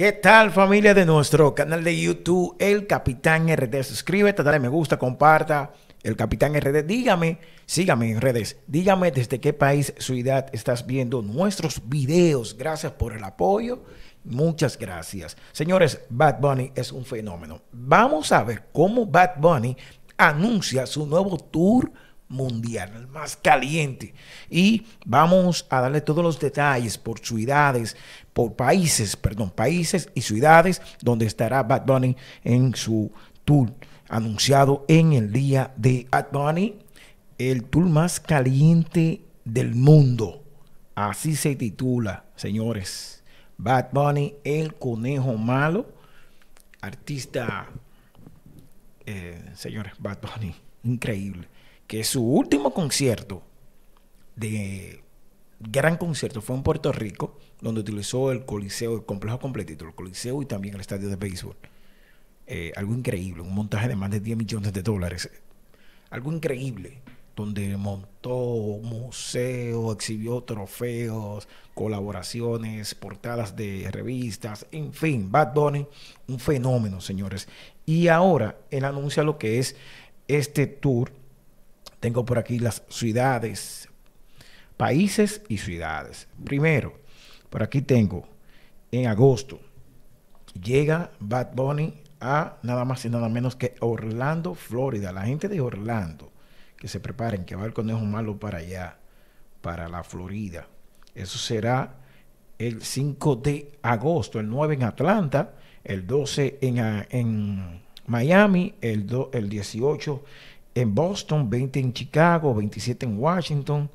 ¿Qué tal familia de nuestro canal de YouTube, El Capitán RD? Suscríbete, dale me gusta, comparta. El Capitán RD, dígame, sígame en redes, dígame desde qué país, su edad, estás viendo nuestros videos. Gracias por el apoyo, muchas gracias. Señores, Bad Bunny es un fenómeno. Vamos a ver cómo Bad Bunny anuncia su nuevo tour mundial, el más caliente. Y vamos a darle todos los detalles por ciudades, por países, perdón, países y ciudades donde estará Bad Bunny en su tour anunciado en el día de Bad Bunny, el tour más caliente del mundo. Así se titula, señores. Bad Bunny, el conejo malo, artista, eh, señores, Bad Bunny, increíble que su último concierto de gran concierto fue en Puerto Rico, donde utilizó el coliseo, el complejo completito, el coliseo y también el estadio de béisbol. Eh, algo increíble, un montaje de más de 10 millones de dólares. Algo increíble, donde montó museo, exhibió trofeos, colaboraciones, portadas de revistas, en fin, Bad Bunny, un fenómeno, señores. Y ahora él anuncia lo que es este tour tengo por aquí las ciudades, países y ciudades. Primero, por aquí tengo, en agosto, llega Bad Bunny a nada más y nada menos que Orlando, Florida. La gente de Orlando, que se preparen, que va el conejo malo para allá, para la Florida. Eso será el 5 de agosto, el 9 en Atlanta, el 12 ah, en, Miami, el, 2 el 18 en Boston, 20 en Chicago, 27 en Washington,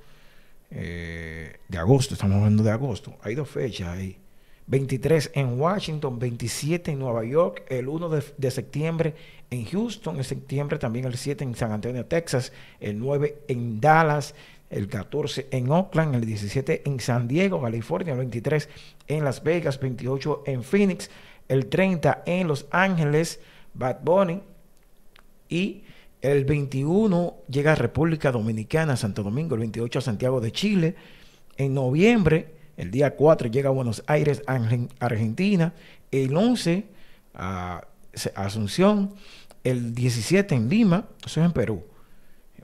eh, de agosto, estamos hablando de agosto, hay dos fechas ahí. 23 en Washington, 27 en Nueva York, el 1 de, de, septiembre en Houston, en septiembre también el 7 en San Antonio, Texas, el 9 en Dallas, el 14 en Oakland, el 17 en San Diego, California, el 23 en Las Vegas, 28 en Phoenix, el 30 en Los Ángeles, Bad Bunny y el 21 llega a República Dominicana, Santo Domingo, el 28 a Santiago de Chile. En noviembre, el día 4 llega a Buenos Aires, Argentina. El 11 a Asunción. El 17 en Lima, eso es en Perú.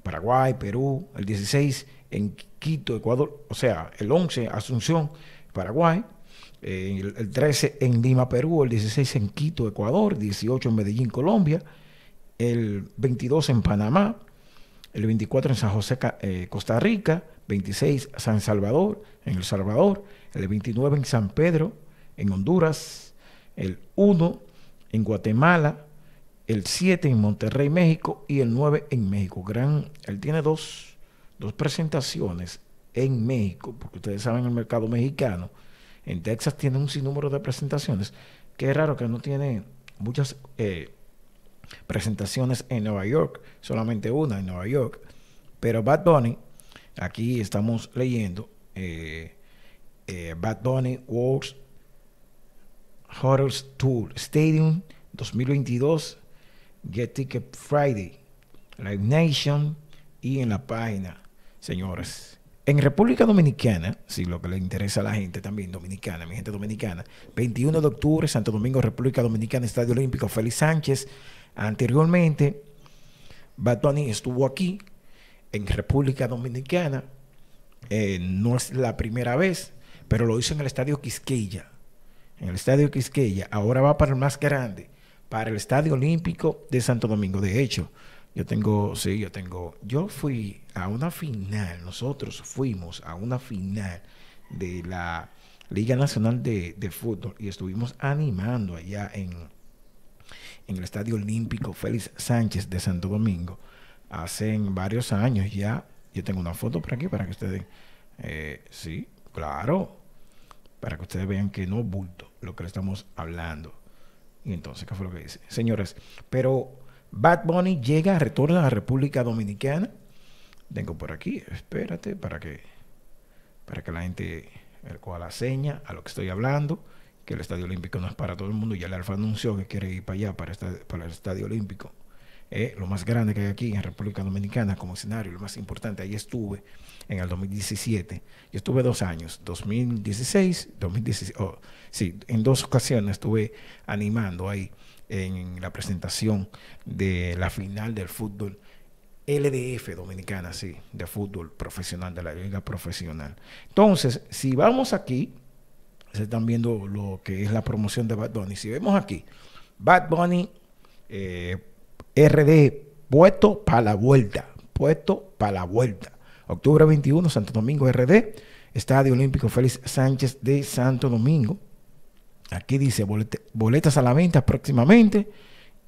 Paraguay, Perú. El 16 en Quito, Ecuador. O sea, el 11 Asunción, Paraguay. Eh, el, 13 en Lima, Perú. El 16 en Quito, Ecuador. 18 en Medellín, Colombia el 22 en Panamá, el 24 en San José, eh, Costa Rica, 26 San Salvador, en El Salvador, el 29 en San Pedro, en Honduras, el 1 en Guatemala, el 7 en Monterrey, México y el 9 en México. Gran, él tiene dos, presentaciones en México, porque ustedes saben el mercado mexicano. En Texas tiene un sinnúmero de presentaciones. Qué raro que no tiene muchas eh, presentaciones en Nueva York, solamente una en Nueva York. Pero Bad Bunny, aquí estamos leyendo, eh, eh, Bad Bunny World Hotels Tour Stadium 2022, Get Ticket Friday, Live Nation y en la página, señores. En República Dominicana, si lo que le interesa a la gente también, dominicana, mi gente dominicana, 21 de octubre, Santo Domingo, República Dominicana, Estadio Olímpico, Félix Sánchez, Anteriormente, Batoni estuvo aquí, en República Dominicana. Eh, no es la primera vez, pero lo hizo en el Estadio Quisqueya. En el Estadio Quisqueya. Ahora va para el más grande, para el Estadio Olímpico de Santo Domingo. De hecho, yo tengo, sí, yo tengo, yo fui a una final, nosotros fuimos a una final de la Liga Nacional de, de Fútbol y estuvimos animando allá en, en el Estadio Olímpico Félix Sánchez de Santo Domingo, hace varios años ya. Yo tengo una foto por aquí para que ustedes, eh, sí, claro, para que ustedes vean que no bulto lo que le estamos hablando. Y entonces, ¿qué fue lo que dice? Señores, pero Bad Bunny llega, retorna a la República Dominicana. Tengo por aquí, espérate, para que, para que la gente, el cual la seña a lo que estoy hablando que el Estadio Olímpico no es para todo el mundo. Ya el Alfa anunció que quiere ir para allá, para, para el Estadio Olímpico. Eh, lo más grande que hay aquí en República Dominicana como escenario, lo más importante. Ahí estuve en el 2017. Yo estuve dos años, 2016, 2016. sí, en dos ocasiones estuve animando ahí en la presentación de la final del fútbol LDF dominicana, sí, de fútbol profesional, de la liga profesional. Entonces, si vamos aquí, se están viendo lo que es la promoción de Bad Bunny. Si vemos aquí, Bad Bunny, eh, RD, puesto para la vuelta, puesto para la vuelta. Octubre 21, Santo Domingo RD, Estadio Olímpico Félix Sánchez de Santo Domingo. Aquí dice boletas a la venta próximamente.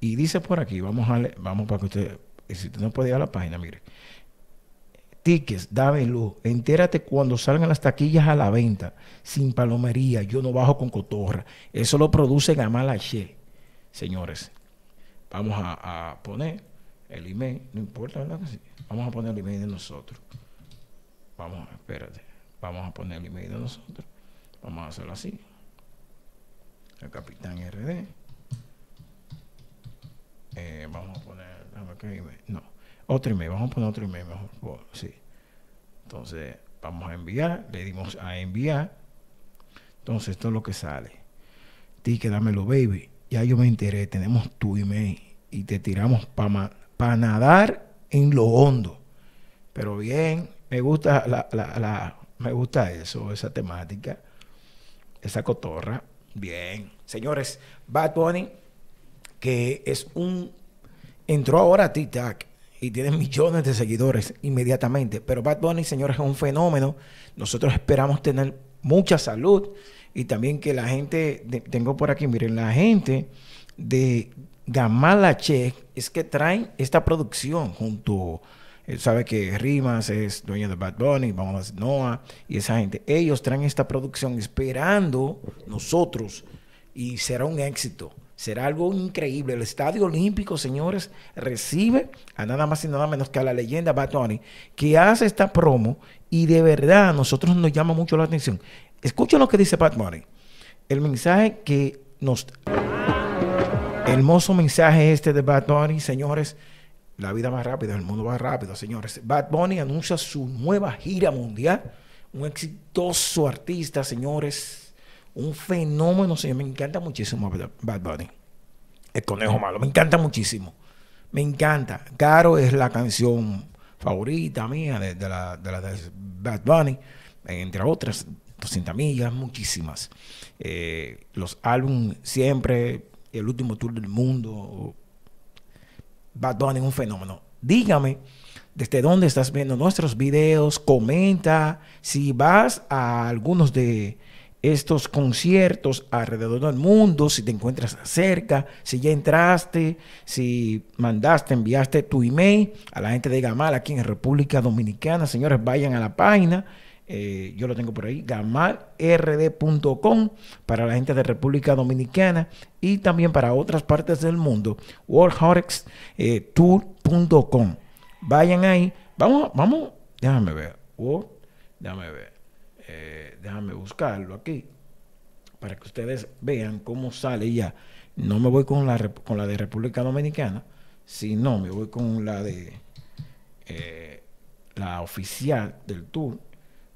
Y dice por aquí, vamos a vamos para que usted, si usted no puede ir a la página, mire tickets, luz Entérate cuando salgan las taquillas a la venta, sin palomería, yo no bajo con cotorra. Eso lo produce a mala che. Señores, vamos a, poner el email, no importa, ¿verdad? Vamos a poner el email de nosotros. Vamos, espérate. Vamos a poner el email de nosotros. Vamos a hacerlo así. El capitán RD. Eh, vamos a poner, dame email. No. Otro email, vamos a poner otro email mejor. sí. Entonces, vamos a enviar, le dimos a enviar. Entonces, esto es lo que sale. Ticket, dámelo, baby. Ya yo me enteré, tenemos tu email y te tiramos para pa nadar en lo hondo. Pero bien, me gusta la, me gusta eso, esa temática, esa cotorra. Bien, señores, Bad Bunny, que es un entró ahora a TikTok y tiene millones de seguidores inmediatamente. Pero Bad Bunny, señores, es un fenómeno. Nosotros esperamos tener mucha salud y también que la gente, tengo por aquí, miren, la gente de Gamalache es que traen esta producción junto, él eh, sabe que Rimas es dueño de Bad Bunny, vamos a Noah y esa gente, ellos traen esta producción esperando nosotros y será un éxito. Será algo increíble. El Estadio Olímpico, señores, recibe a nada más y nada menos que a la leyenda Bunny, que hace esta promo y de verdad a nosotros nos llama mucho la atención. Escuchen lo que dice Bad Bunny. El mensaje que nos... Hermoso mensaje este de Bad Bunny, señores. La vida va rápido, el mundo va rápido, señores. Bad Bunny anuncia su nueva gira mundial. Un exitoso artista, señores un fenómeno, señor. Me encanta muchísimo Bad Bunny. El conejo malo. Me encanta muchísimo. Me encanta. Caro es la canción favorita mía de, la, de Bad Bunny, entre otras. 200 millas, muchísimas. Eh, los álbumes siempre, el último tour del mundo. Bad Bunny es un fenómeno. Dígame desde dónde estás viendo nuestros videos, comenta si vas a algunos de estos conciertos alrededor del mundo, si te encuentras cerca, si ya entraste, si mandaste, enviaste tu email a la gente de Gamal aquí en República Dominicana. Señores, vayan a la página. Eh, yo lo tengo por ahí, gamalrd.com para la gente de República Dominicana y también para otras partes del mundo, worldhorextour.com. Eh, vayan ahí. Vamos, vamos, déjame ver. World, déjame ver. Eh, déjame buscarlo aquí para que ustedes vean cómo sale ya. No me voy con la, con la de República Dominicana, sino me voy con la de eh, la oficial del tour.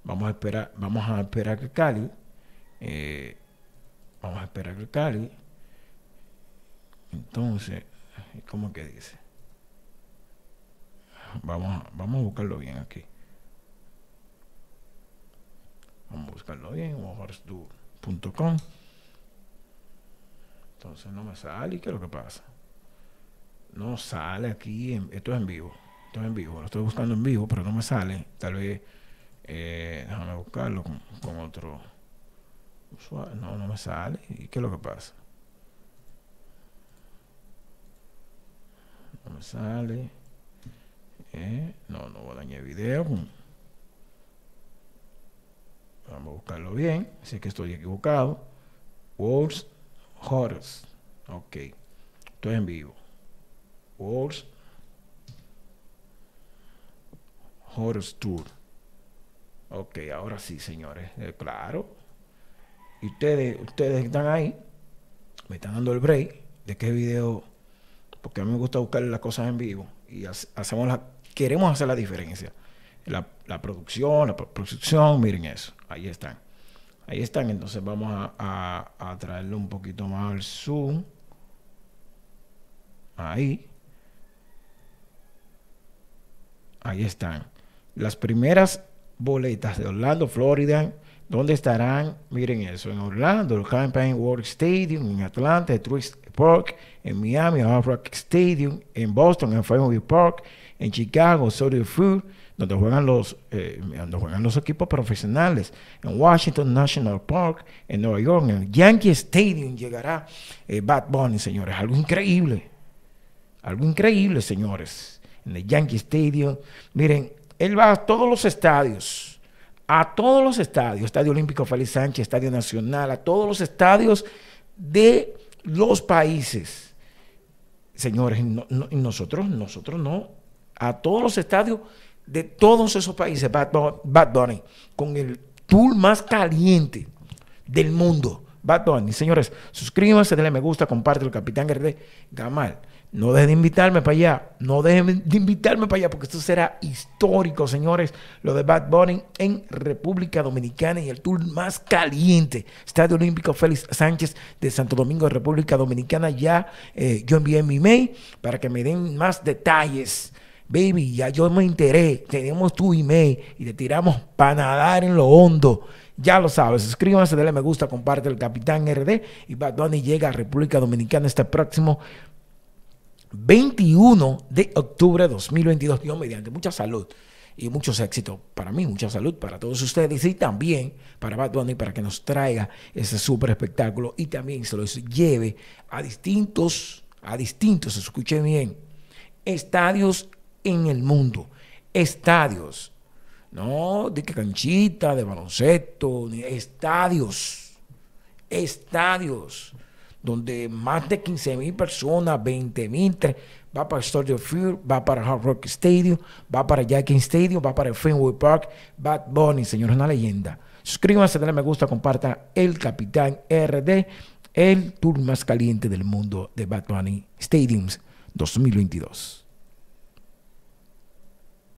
Vamos a esperar, vamos a esperar que Cali. Eh, vamos a esperar que Cali. Entonces, ¿cómo que dice? Vamos, vamos a buscarlo bien aquí. Vamos a buscarlo bien, homehorsdu.com. Entonces no me sale. ¿Y qué es lo que pasa? No sale aquí. esto es en vivo. Esto es en vivo. Lo estoy buscando en vivo, pero no me sale. Tal vez. Eh, déjame buscarlo con, otro usuario. No, no me sale. ¿Y qué es lo que pasa? No me sale. Eh, no, no voy a dañar video. Vamos a buscarlo bien. Si es que estoy equivocado. World's horse, Ok. Estoy en vivo. World's Horse Tour. Ok, ahora sí, señores. Eh, claro. Y ustedes, ustedes están ahí. Me están dando el break de qué video. Porque a mí me gusta buscar las cosas en vivo. Y hacemos la, queremos hacer la diferencia la, producción, la producción, miren eso, ahí están. Ahí están, entonces vamos a, a, a traerlo un poquito más al zoom. Ahí. Ahí están. Las primeras boletas de Orlando, Florida. ¿Dónde estarán? Miren eso, en Orlando, el Campaign World Stadium, en Atlanta, el Park, en Miami, el Stadium, en Boston, en Fenway Park, en Chicago, Soldier Food, donde juegan los, eh, donde juegan los equipos profesionales, en Washington National Park, en Nueva York, en Yankee Stadium llegará eh, Bad Bunny, señores, algo increíble, algo increíble, señores, en el Yankee Stadium, miren, él va a todos los estadios, a todos los estadios, Estadio Olímpico Félix Sánchez, Estadio Nacional, a todos los estadios de los países. Señores, nosotros, nosotros no, a todos los estadios de todos esos países, Bad, Bunny, con el tour más caliente del mundo. Bad Bunny. Señores, suscríbanse, denle me gusta, comparte el Capitán Guerrero Gamal. No dejen de invitarme para allá. No dejen de invitarme para allá porque esto será histórico, señores. Lo de Bad Bunny en República Dominicana y el tour más caliente. Estadio Olímpico Félix Sánchez de Santo Domingo, República Dominicana. Ya eh, yo envié mi mail para que me den más detalles. Baby, ya yo me enteré. Tenemos tu email y te tiramos para nadar en lo hondo. Ya lo sabes, suscríbanse, denle me gusta, comparte el Capitán RD y Bad Bunny llega a República Dominicana este próximo 21 de octubre de 2022. Dios mediante mucha salud y muchos éxitos para mí, mucha salud para todos ustedes y también para Bad Bunny para que nos traiga ese súper espectáculo y también se los lleve a distintos, a distintos, escuchen bien, estadios en el mundo, estadios, no de canchita, de baloncesto, estadios, estadios donde más de 15 mil personas, 20 mil, va para of Field, va para Hard Rock Stadium, va para Jackie Stadium, va para el Fenway Park, Bad Bunny, señores, una leyenda. Suscríbanse, denle me gusta, compartan el Capitán RD, el tour más caliente del mundo de Bad Bunny Stadiums 2022.